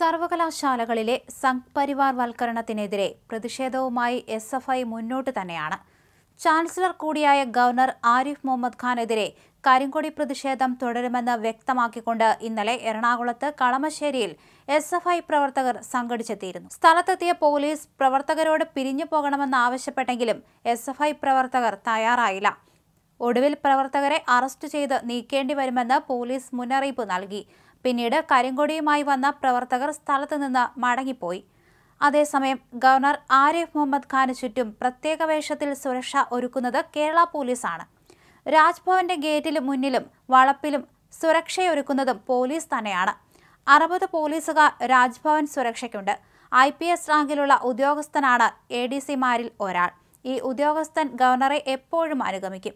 സർവകലാശാലകളിലെ സംഘ്പരിവാർ വൽക്കരണത്തിനെതിരെ പ്രതിഷേധവുമായി S F I മുന്നോട്ട് തന്നെയാണ് ചാൻസലർ കൂടിയായ ഗവർണർ ആരിഫ് മുഹമ്മദ് ഖാനെതിരെ കരിങ്കൊടി പ്രതിഷേധം തുടരുമെന്ന് വ്യക്തമാക്കിക്കൊണ്ട് ഇന്നലെ എറണാകുളത്ത് കളമശ്ശേരിയിൽ എസ് എഫ് ഐ പ്രവർത്തകർ സംഘടിച്ചെത്തിയിരുന്നു സ്ഥലത്തെത്തിയ പോലീസ് പ്രവർത്തകരോട് പിരിഞ്ഞു പോകണമെന്ന് ആവശ്യപ്പെട്ടെങ്കിലും എസ് എഫ് ഐ പ്രവർത്തകർ തയ്യാറായില്ല ഒടുവിൽ പ്രവർത്തകരെ അറസ്റ്റ് ചെയ്ത് നീക്കേണ്ടി വരുമെന്ന് പോലീസ് മുന്നറിയിപ്പ് നൽകി പിന്നീട് കരിങ്കൊടിയുമായി വന്ന പ്രവർത്തകർ സ്ഥലത്തു നിന്ന് മടങ്ങിപ്പോയി അതേസമയം ഗവർണർ ആരിഫ് മുഹമ്മദ് ഖാന് ചുറ്റും പ്രത്യേക വേഷത്തിൽ സുരക്ഷ ഒരുക്കുന്നത് കേരള പോലീസാണ് രാജ്ഭവന്റെ ഗേറ്റിലും മുന്നിലും വളപ്പിലും സുരക്ഷയൊരുക്കുന്നതും പോലീസ് തന്നെയാണ് അറുപത് പോലീസുകാർ രാജ്ഭവൻ സുരക്ഷയ്ക്കുണ്ട് ഐ പി എസ് റാങ്കിലുള്ള ഉദ്യോഗസ്ഥനാണ് എ ഡി സിമാരിൽ ഒരാൾ ഈ ഉദ്യോഗസ്ഥൻ ഗവർണറെ എപ്പോഴും അനുഗമിക്കും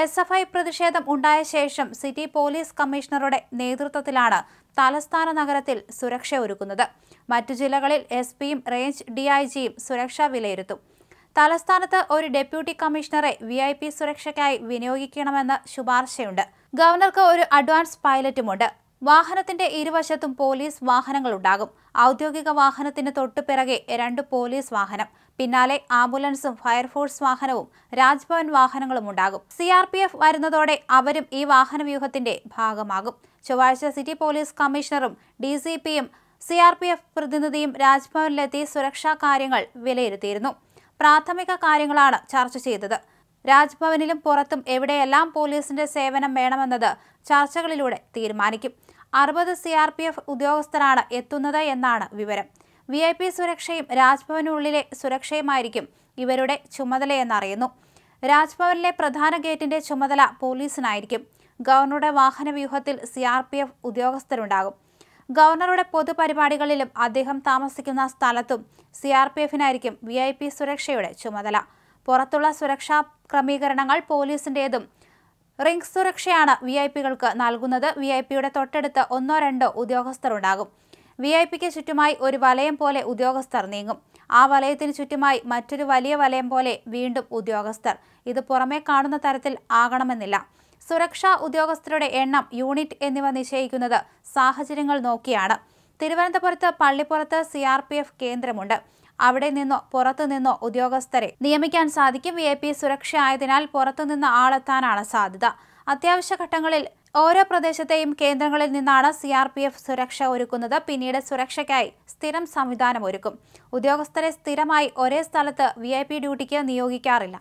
എസ് എഫ് ഐ പ്രതിഷേധം ഉണ്ടായ ശേഷം സിറ്റി പോലീസ് കമ്മീഷണറുടെ നേതൃത്വത്തിലാണ് തലസ്ഥാന നഗരത്തിൽ സുരക്ഷ ഒരുക്കുന്നത് മറ്റു ജില്ലകളിൽ എസ് പിയും റേഞ്ച് ഡി ഐ ജിയും സുരക്ഷ വിലയിരുത്തും തലസ്ഥാനത്ത് ഒരു ഡെപ്യൂട്ടി കമ്മീഷണറെ വി ഐ പി സുരക്ഷയ്ക്കായി വിനിയോഗിക്കണമെന്ന് ശുപാർശയുണ്ട് ഗവർണർക്ക് ഒരു അഡ്വാൻസ് പൈലറ്റുമുണ്ട് വാഹനത്തിന്റെ ഇരുവശത്തും പോലീസ് ഉണ്ടാകും ഔദ്യോഗിക വാഹനത്തിന് തൊട്ടുപിറകെ രണ്ട് പോലീസ് വാഹനം പിന്നാലെ ആംബുലൻസും ഫയർഫോഴ്സ് വാഹനവും രാജ്ഭവൻ വാഹനങ്ങളും ഉണ്ടാകും സി ആർ പി എഫ് വരുന്നതോടെ അവരും ഈ വാഹനവ്യൂഹത്തിന്റെ ഭാഗമാകും ചൊവ്വാഴ്ച സിറ്റി പോലീസ് കമ്മീഷണറും ഡി സി പിയും സി ആർ പി എഫ് പ്രതിനിധിയും രാജ്ഭവനിലെത്തി സുരക്ഷാ കാര്യങ്ങൾ വിലയിരുത്തിയിരുന്നു പ്രാഥമിക കാര്യങ്ങളാണ് ചർച്ച ചെയ്തത് രാജ്ഭവനിലും പുറത്തും എവിടെയെല്ലാം പോലീസിന്റെ സേവനം വേണമെന്നത് ചർച്ചകളിലൂടെ തീരുമാനിക്കും അറുപത് സി ആർ പി എഫ് ഉദ്യോഗസ്ഥരാണ് എത്തുന്നത് എന്നാണ് വിവരം വി ഐ പി സുരക്ഷയും രാജ്ഭവനുള്ളിലെ സുരക്ഷയുമായിരിക്കും ഇവരുടെ ചുമതലയെന്നറിയുന്നു രാജ്ഭവനിലെ പ്രധാന ഗേറ്റിന്റെ ചുമതല പോലീസിനായിരിക്കും ഗവർണറുടെ വാഹനവ്യൂഹത്തിൽ സി ആർ പി എഫ് ഉദ്യോഗസ്ഥരുണ്ടാകും ഗവർണറുടെ പൊതുപരിപാടികളിലും അദ്ദേഹം താമസിക്കുന്ന സ്ഥലത്തും സി ആർ പി എഫിനായിരിക്കും വി ഐ പി സുരക്ഷയുടെ ചുമതല പുറത്തുള്ള സുരക്ഷാ ക്രമീകരണങ്ങൾ പോലീസിന്റേതും റിംഗ് സുരക്ഷയാണ് വി ഐ പികൾക്ക് നൽകുന്നത് വി ഐ പിയുടെ തൊട്ടടുത്ത് ഒന്നോ രണ്ടോ ഉദ്യോഗസ്ഥരുണ്ടാകും വി ഐ പിക്ക് ചുറ്റുമായി ഒരു വലയം പോലെ ഉദ്യോഗസ്ഥർ നീങ്ങും ആ വലയത്തിന് ചുറ്റുമായി മറ്റൊരു വലിയ വലയം പോലെ വീണ്ടും ഉദ്യോഗസ്ഥർ ഇത് പുറമേ കാണുന്ന തരത്തിൽ ആകണമെന്നില്ല സുരക്ഷാ ഉദ്യോഗസ്ഥരുടെ എണ്ണം യൂണിറ്റ് എന്നിവ നിശ്ചയിക്കുന്നത് സാഹചര്യങ്ങൾ നോക്കിയാണ് തിരുവനന്തപുരത്ത് പള്ളിപ്പുറത്ത് സി ആർ പി എഫ് കേന്ദ്രമുണ്ട് അവിടെ നിന്നോ പുറത്തു നിന്നോ ഉദ്യോഗസ്ഥരെ നിയമിക്കാൻ സാധിക്കും വി ഐ പി സുരക്ഷ ആയതിനാൽ പുറത്തുനിന്ന് ആളെത്താനാണ് സാധ്യത അത്യാവശ്യ ഘട്ടങ്ങളിൽ ഓരോ പ്രദേശത്തെയും കേന്ദ്രങ്ങളിൽ നിന്നാണ് സി ആർ പി എഫ് സുരക്ഷ ഒരുക്കുന്നത് പിന്നീട് സുരക്ഷയ്ക്കായി സ്ഥിരം സംവിധാനം ഒരുക്കും ഉദ്യോഗസ്ഥരെ സ്ഥിരമായി ഒരേ സ്ഥലത്ത് വി ഐ പി ഡ്യൂട്ടിക്ക് നിയോഗിക്കാറില്ല